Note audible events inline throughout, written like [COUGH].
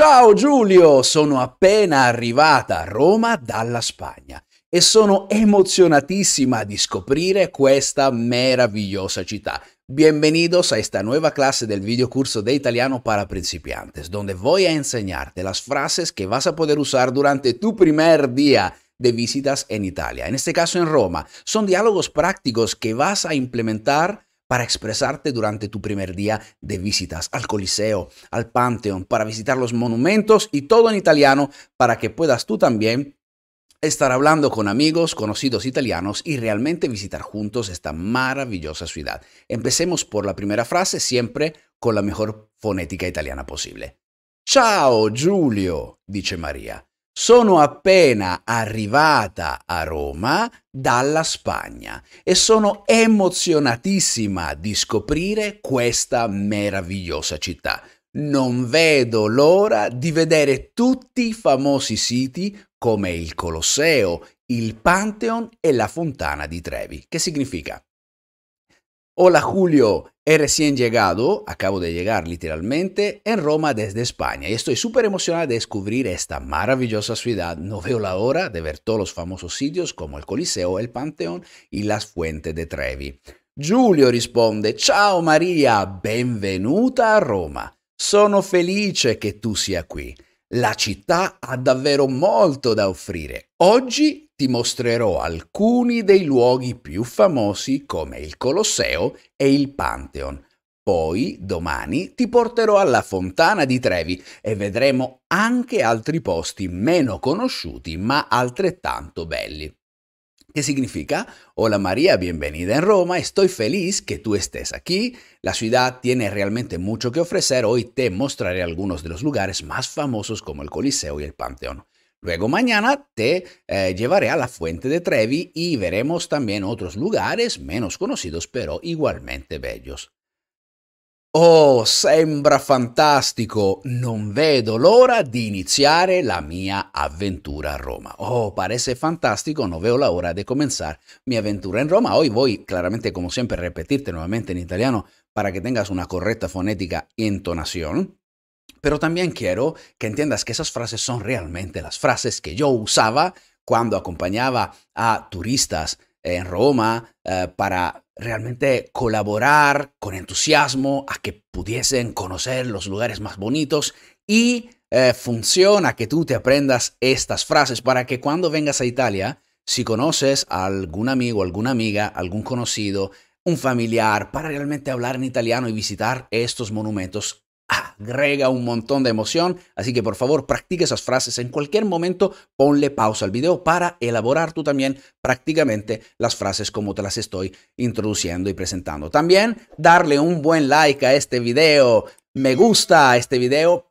Ciao Giulio, sono appena arrivata a Roma dalla Spagna e sono emozionatissima di scoprire questa meravigliosa città. Bienvenidos a esta nueva clase del videocurso de italiano para principiantes, donde voy a enseñarte las frases que vas a poder usar durante tu primer día de visitas en Italia, en este caso en Roma. Son diálogos prácticos que vas a implementar para expresarte durante tu primer día de visitas al Coliseo, al Panteón, para visitar los monumentos y todo en italiano para que puedas tú también estar hablando con amigos, conocidos italianos y realmente visitar juntos esta maravillosa ciudad. Empecemos por la primera frase, siempre con la mejor fonética italiana posible. Ciao Giulio, dice María. sono appena arrivata a Roma dalla Spagna e sono emozionatissima di scoprire questa meravigliosa città. Non vedo l'ora di vedere tutti i famosi siti come il Colosseo, il Pantheon e la Fontana di Trevi, che significa Hola Julio, he recién llegado, acabo de llegar literalmente, en Roma desde España y estoy súper emocionada de descubrir esta maravillosa ciudad. No veo la hora de ver todos los famosos sitios como el Coliseo, el Panteón y las fuentes de Trevi. Giulio risponde, ciao Maria, benvenuta a Roma. Sono felice che tu sia qui. La città ha davvero molto da offrire, oggi ti mostrerò alcuni dei luoghi più famosi come il Colosseo e il Pantheon. Poi, domani, ti porterò alla Fontana di Trevi e vedremo anche altri posti meno conosciuti ma altrettanto belli. Che significa? Hola Maria, bienvenida en Roma, e estoy feliz que tú estés aquí. La ciudad tiene realmente mucho que ofrecer, hoy te mostraré algunos de los lugares más famosos como el Coliseo y el Panteón. Luego mañana te eh, llevaré a la fuente de Trevi y veremos también otros lugares menos conocidos pero igualmente bellos. Oh, sembra fantastico! Non vedo l'ora de iniciar la mia aventura a Roma. Oh, parece fantástico, no veo la hora de comenzar mi aventura en Roma. Hoy voy, claramente, como siempre, a repetirte nuevamente en italiano para que tengas una correcta fonética y entonación. Pero también quiero que entiendas que esas frases son realmente las frases que yo usaba cuando acompañaba a turistas eh, en Roma eh, para realmente colaborar con entusiasmo a que pudiesen conocer los lugares más bonitos y eh, funciona que tú te aprendas estas frases para que cuando vengas a Italia, si conoces a algún amigo, alguna amiga, algún conocido, un familiar, para realmente hablar en italiano y visitar estos monumentos, agrega un montón de emoción. Así que por favor, practica esas frases. En cualquier momento, ponle pausa al video para elaborar tú también prácticamente las frases como te las estoy introduciendo y presentando. También darle un buen like a este video. Me gusta este video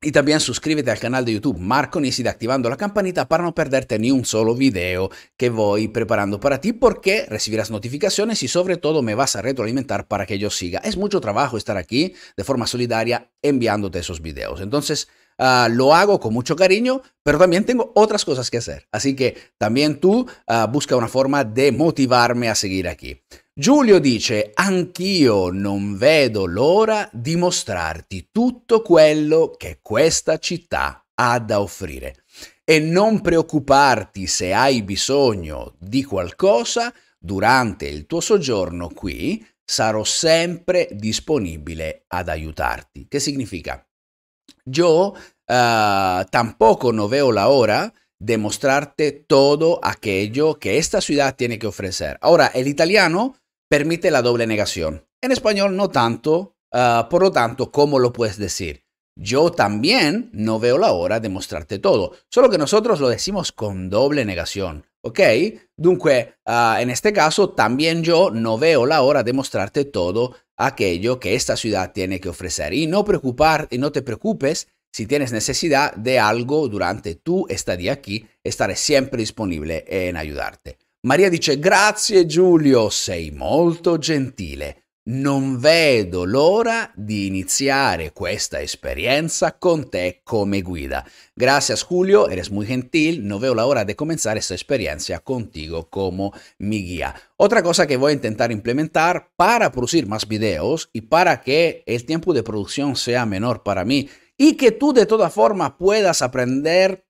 y también suscríbete al canal de YouTube Marco Nisida activando la campanita para no perderte ni un solo video que voy preparando para ti porque recibirás notificaciones y sobre todo me vas a retroalimentar para que yo siga. Es mucho trabajo estar aquí de forma solidaria enviándote esos videos. Entonces, ah, lo hago con mucho cariño, pero también tengo otras cosas que hacer. Así que también tú ah, busca una forma de motivarme a seguir aquí. Giulio dice, anch'io non vedo l'ora di mostrarti tutto quello che questa città ha da offrire e non preoccuparti se hai bisogno di qualcosa durante il tuo soggiorno qui, sarò sempre disponibile ad aiutarti. Che significa? Io uh, eh, tampoco non veo la hora de mostrarte todo aquello che questa città tiene che offrire. Ora, el italiano permite la doble negación. En español no tanto, ah, por lo tanto, ¿cómo lo puedes decir? Yo también no veo la hora de mostrarte todo, solo que nosotros lo decimos con doble negación, ¿ok? Dunque, ah, en este caso, también yo no veo la hora de mostrarte todo aquello que esta ciudad tiene que ofrecer y no preocupar y no te preocupes si tienes necesidad de algo durante tu estadía aquí, estaré siempre disponible en ayudarte. Maria dice grazie Giulio, sei molto gentile. Non vedo l'ora di iniziare questa esperienza con te come guida. Gracias Julio, eres muy gentil, Non vedo la hora de comenzar esta experiencia contigo come mi guía. Otra cosa che voglio intentare intentar implementar para producir más videos y para que el tiempo de producción sea menor para mí y que tú de toda forma puedas aprender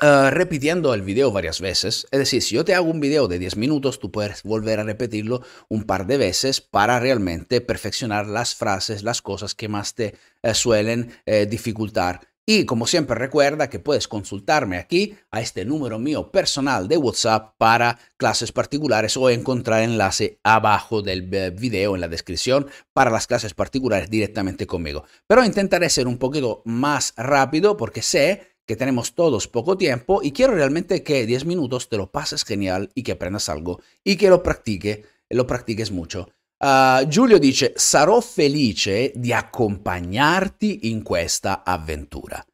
Ah, repitiendo el video varias veces. Es decir, si yo te hago un video de 10 minutos, tú puedes volver a repetirlo un par de veces para realmente perfeccionar las frases, las cosas que más te eh, suelen eh, dificultar. Y como siempre recuerda que puedes consultarme aquí a este número mío personal de WhatsApp para clases particulares o encontrar enlace abajo del eh, video en la descripción para las clases particulares directamente conmigo. Pero intentaré ser un poquito más rápido porque sé que tenemos todos poco tiempo y quiero realmente que 10 minutos te lo pases genial y que aprendas algo y que lo practique, lo practiques mucho. Ah, Giulio dice, sarò felice di accompagnarti in questa avventura.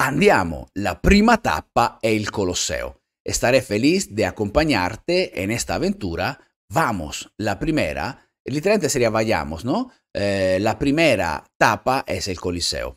Andiamo, la prima tappa è il Colosseo. Estaré feliz de acompañarte en esta aventura. Vamos, la primera, literalmente sería vayamos, ¿no? Eh, la primera tappa es el Coliseo.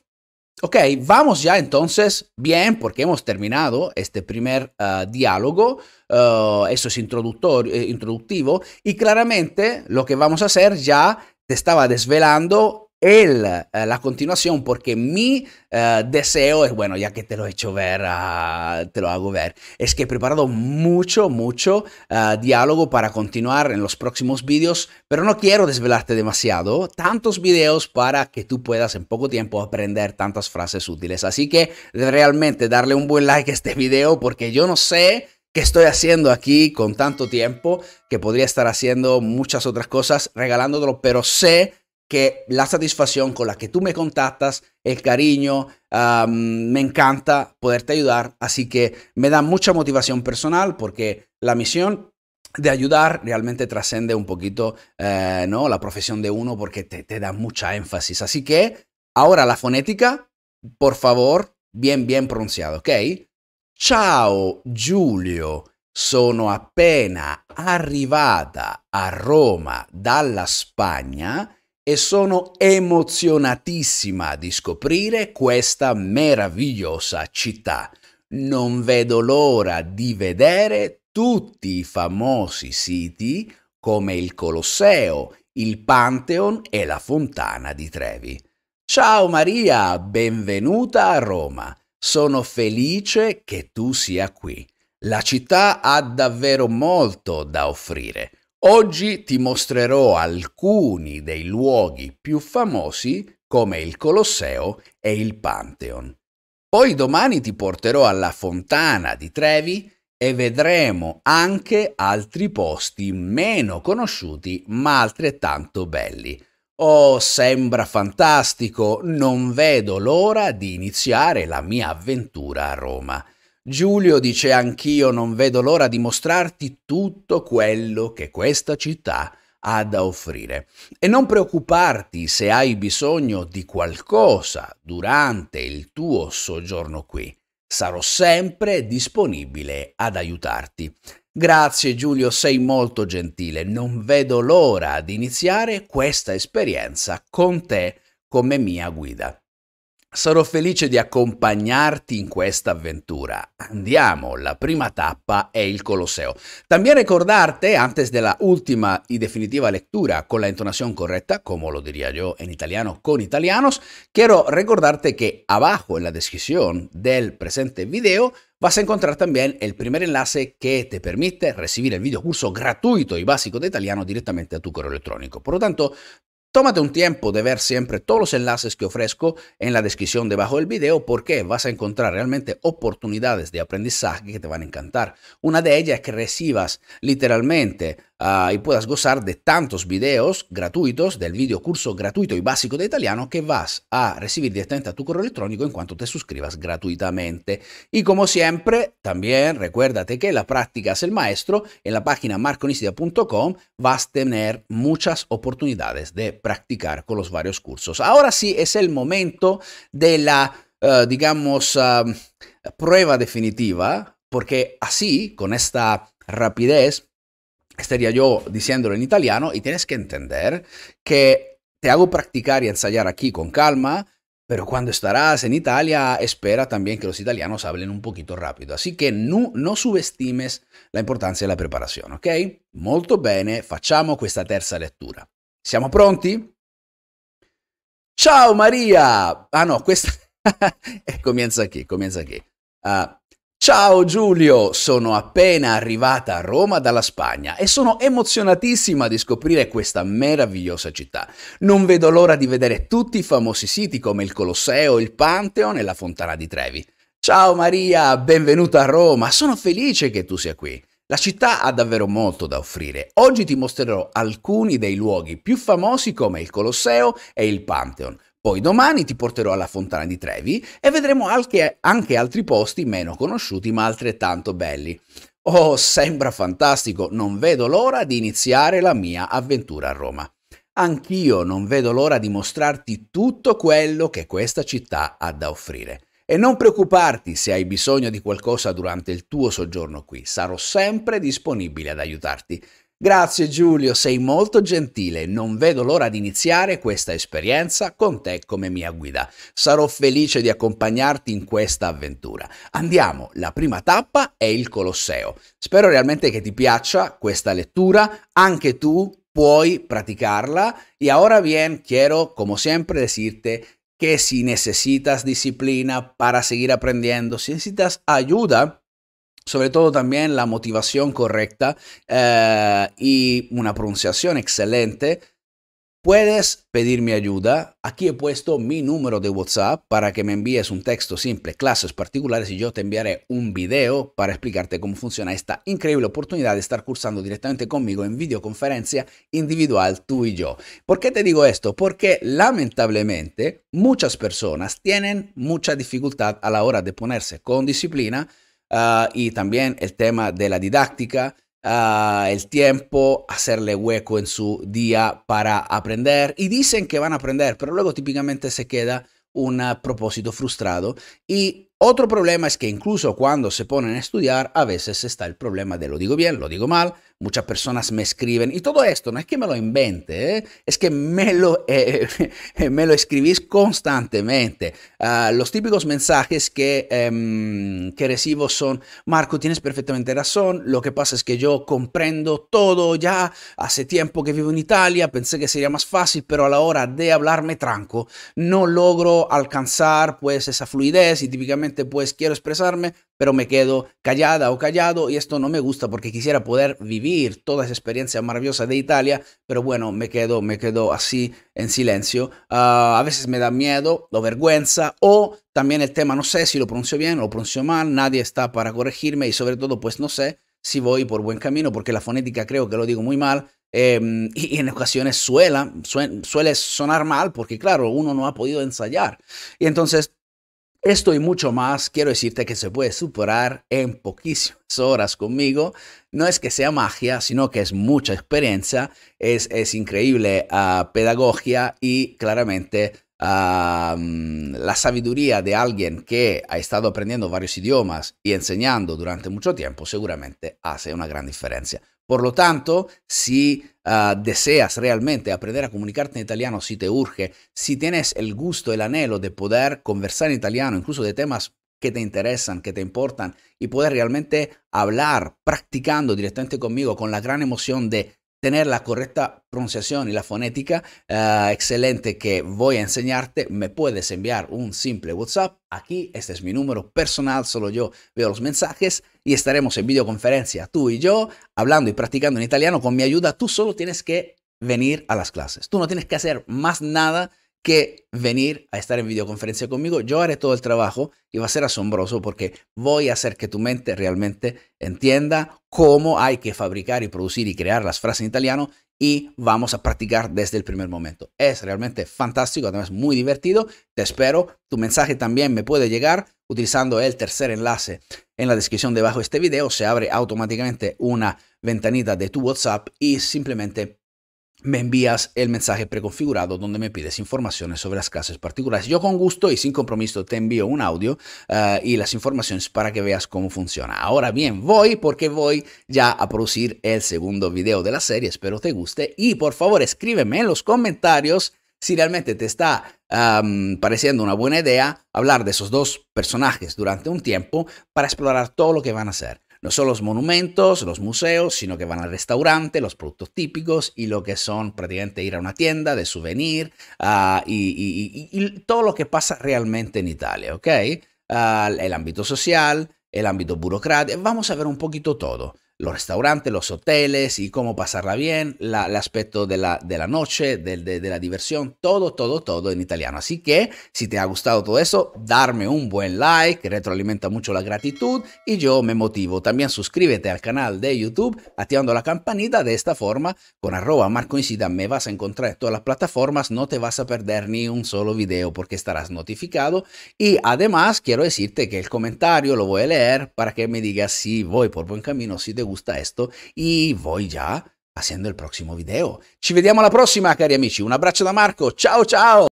Ok, vamos ya entonces, bien, porque hemos terminado este primer ah, diálogo, ah, eso es introductorio, eh, introductivo, y claramente lo que vamos a hacer ya te estaba desvelando el eh, la continuación porque mi eh, deseo es, bueno, ya que te lo he hecho ver, ah, te lo hago ver, es que he preparado mucho, mucho eh, diálogo para continuar en los próximos vídeos, pero no quiero desvelarte demasiado, tantos vídeos para que tú puedas en poco tiempo aprender tantas frases útiles. Así que realmente darle un buen like a este vídeo. porque yo no sé qué estoy haciendo aquí con tanto tiempo, que podría estar haciendo muchas otras cosas regalándotelo, pero sé que la satisfacción con la que tú me contactas, el cariño, me encanta poderte ayudar. Así que me da mucha motivación personal porque la misión de ayudar realmente trascende un poquito eh, ¿no? la profesión de uno porque te, da mucha énfasis. Así que ahora la fonética, por favor, bien, bien pronunciado, ¿ok? Ciao Giulio, sono appena arrivata a Roma dalla Spagna. e sono emozionatissima di scoprire questa meravigliosa città. Non vedo l'ora di vedere tutti i famosi siti come il Colosseo, il Pantheon e la Fontana di Trevi. Ciao Maria, benvenuta a Roma. Sono felice che tu sia qui. La città ha davvero molto da offrire. Oggi ti mostrerò alcuni dei luoghi più famosi come il Colosseo e il Pantheon. Poi domani ti porterò alla Fontana di Trevi e vedremo anche altri posti meno conosciuti ma altrettanto belli. Oh, sembra fantastico, non vedo l'ora di iniziare la mia avventura a Roma. Giulio dice anch'io non vedo l'ora di mostrarti tutto quello che questa città ha da offrire e non preoccuparti se hai bisogno di qualcosa durante il tuo soggiorno qui. Sarò sempre disponibile ad aiutarti. Grazie Giulio, sei molto gentile. Non vedo l'ora di iniziare questa esperienza con te come mia guida. Sarò felice de acompañarte en questa aventura Andiamo, la prima tappa è el colosseo También recordarte, antes de la última y definitiva lectura con la entonación correcta, como lo diría yo en italiano con italianos, quiero recordarte que abajo en la descripción del presente video vas a encontrar también el primer enlace que te permite recibir el video curso gratuito y básico de italiano directamente a tu correo electrónico. Por lo tanto, Tómate un tiempo de ver siempre todos los enlaces que ofrezco en la descripción debajo del video porque vas a encontrar realmente oportunidades de aprendizaje que te van a encantar. Una de ellas es que recibas literalmente Ah, y puedas gozar de tantos videos gratuitos del video curso gratuito y básico de italiano que vas a recibir directamente a tu correo electrónico en cuanto te suscribas gratuitamente. Y como siempre, también recuérdate que la práctica es el maestro. En la página marconicida.com vas a tener muchas oportunidades de practicar con los varios cursos. Ahora sí es el momento de la, eh, digamos, prueba definitiva, porque así, con esta rapidez, estaría yo diciéndolo en italiano y tienes que entender que te hago practicar y ensayar aquí con calma, pero cuando estarás en Italia, espera también que los italianos hablen un poquito rápido. Así que no, no subestimes la importanza della preparazione, ok? Molto bene, facciamo questa terza lettura. Siamo pronti? Ciao Maria! Ah no, questa... [LAUGHS] comienza aquí, comienza aquí. Uh, ah, Ciao Giulio, sono appena arrivata a Roma dalla Spagna e sono emozionatissima di scoprire questa meravigliosa città. Non vedo l'ora di vedere tutti i famosi siti come il Colosseo, il Pantheon e la Fontana di Trevi. Ciao Maria, benvenuta a Roma, sono felice che tu sia qui. La città ha davvero molto da offrire. Oggi ti mostrerò alcuni dei luoghi più famosi come il Colosseo e il Pantheon. Poi domani ti porterò alla Fontana di Trevi e vedremo anche, anche, altri posti meno conosciuti ma altrettanto belli. Oh, sembra fantastico, non vedo l'ora di iniziare la mia avventura a Roma. Anch'io non vedo l'ora di mostrarti tutto quello che questa città ha da offrire. E non preoccuparti se hai bisogno di qualcosa durante il tuo soggiorno qui, sarò sempre disponibile ad aiutarti. Grazie Giulio, sei molto gentile, non vedo l'ora di iniziare questa esperienza con te come mia guida. Sarò felice di accompagnarti in questa avventura. Andiamo, la prima tappa è il Colosseo. Spero realmente che ti piaccia questa lettura, anche tu puoi praticarla E ora bien quiero come sempre, decirte che si necesitas disciplina para seguir aprendiendo, si necesitas ayuda, sobre todo también la motivación correcta eh, y una pronunciación excelente, puedes pedirme ayuda. Aquí he puesto mi número de WhatsApp para que me envíes un texto simple, clases particulares y yo te enviaré un video para explicarte cómo funciona esta increíble oportunidad de estar cursando directamente conmigo en videoconferencia individual tú y yo. ¿Por qué te digo esto? Porque lamentablemente muchas personas tienen mucha dificultad a la hora de ponerse con disciplina Ah, y también el tema de la didáctica, ah, el tiempo, hacerle hueco en su día para aprender. Y dicen que van a aprender, pero luego típicamente se queda un propósito frustrado y otro problema es que incluso cuando se ponen a estudiar, a veces está el problema de lo digo bien, lo digo mal, muchas personas me escriben, y todo esto no es que me lo invente, ¿eh? es que me lo, eh, [LAUGHS] me lo escribís constantemente. Ah, los típicos mensajes que, em, que recibo son, Marco, tienes perfectamente razón, lo que pasa es que yo comprendo todo ya, hace tiempo que vivo en Italia, pensé que sería más fácil, pero a la hora de hablarme tranco, no logro alcanzar pues esa fluidez y típicamente pues quiero expresarme, pero me quedo callada o callado y esto no me gusta porque quisiera poder vivir toda esa experiencia maravillosa de Italia, pero bueno, me quedo, me quedo así en silencio. Ah, a veces me da miedo lo vergüenza o también el tema, no sé si lo pronuncio bien o lo pronuncio mal, nadie está para corregirme y sobre todo pues no sé si voy por buen camino porque la fonética creo que lo digo muy mal. Em, y en ocasiones suela, suele sonar mal porque, claro, uno no ha podido ensayar. Y entonces esto y mucho más, quiero decirte que se puede superar en poquísimas horas conmigo. No es que sea magia, sino que es mucha experiencia, es, increíble ah, pedagogía y claramente ah, mm, la sabiduría de alguien que ha estado aprendiendo varios idiomas y enseñando durante mucho tiempo seguramente hace una gran diferencia. Por lo tanto, si ah, deseas realmente aprender a comunicarte en italiano, si te urge, si tienes el gusto, el anhelo de poder conversar en italiano, incluso de temas que te interesan, que te importan, y poder realmente hablar practicando directamente conmigo con la gran emoción de tener la correcta pronunciación y la fonética ah, excelente que voy a enseñarte, me puedes enviar un simple WhatsApp. Aquí, este es mi número personal, solo yo veo los mensajes y estaremos en videoconferencia, tú y yo, hablando y practicando en italiano con mi ayuda. Tú solo tienes que venir a las clases. Tú no tienes que hacer más nada que venir a estar en videoconferencia conmigo. Yo haré todo el trabajo y va a ser asombroso porque voy a hacer que tu mente realmente entienda cómo hay que fabricar y producir y crear las frases en italiano y vamos a practicar desde el primer momento. Es realmente fantástico, además muy divertido. Te espero. Tu mensaje también me puede llegar utilizando el tercer enlace en la descripción debajo de este video. Se abre automáticamente una ventanita de tu WhatsApp y simplemente me envías el mensaje preconfigurado donde me pides informaciones sobre las clases particulares. Yo con gusto y sin compromiso te envío un audio eh, y las informaciones para que veas cómo funciona. Ahora bien, voy porque voy ya a producir el segundo video de la serie. Espero te guste y por favor escríbeme en los comentarios si realmente te está pareciendo una buena idea hablar de esos dos personajes durante un tiempo para explorar todo lo que van a hacer. No son los monumentos, los museos, sino que van al restaurante, los productos típicos y lo que son prácticamente ir a una tienda de souvenir ah, y, todo lo que pasa realmente en Italia, ¿ok? Ah, el ámbito social, el ámbito burocrático, vamos a ver un poquito todo los restaurantes, los hoteles y cómo pasarla bien, la, el aspecto de la, de la noche, de, de, la diversión, todo, todo, todo en italiano. Así que si te ha gustado todo eso, darme un buen like, retroalimenta mucho la gratitud y yo me motivo. También suscríbete al canal de YouTube activando la campanita. De esta forma, con arroba Marco me vas a encontrar en todas las plataformas, no te vas a perder ni un solo video porque estarás notificado. Y además quiero decirte que el comentario lo voy a leer para que me digas si voy por buen camino, si te gusta gusta esto y voy ya haciendo el próximo video. Ci vediamo alla prossima, cari amici. Un abbraccio da Marco. Ciao, ciao.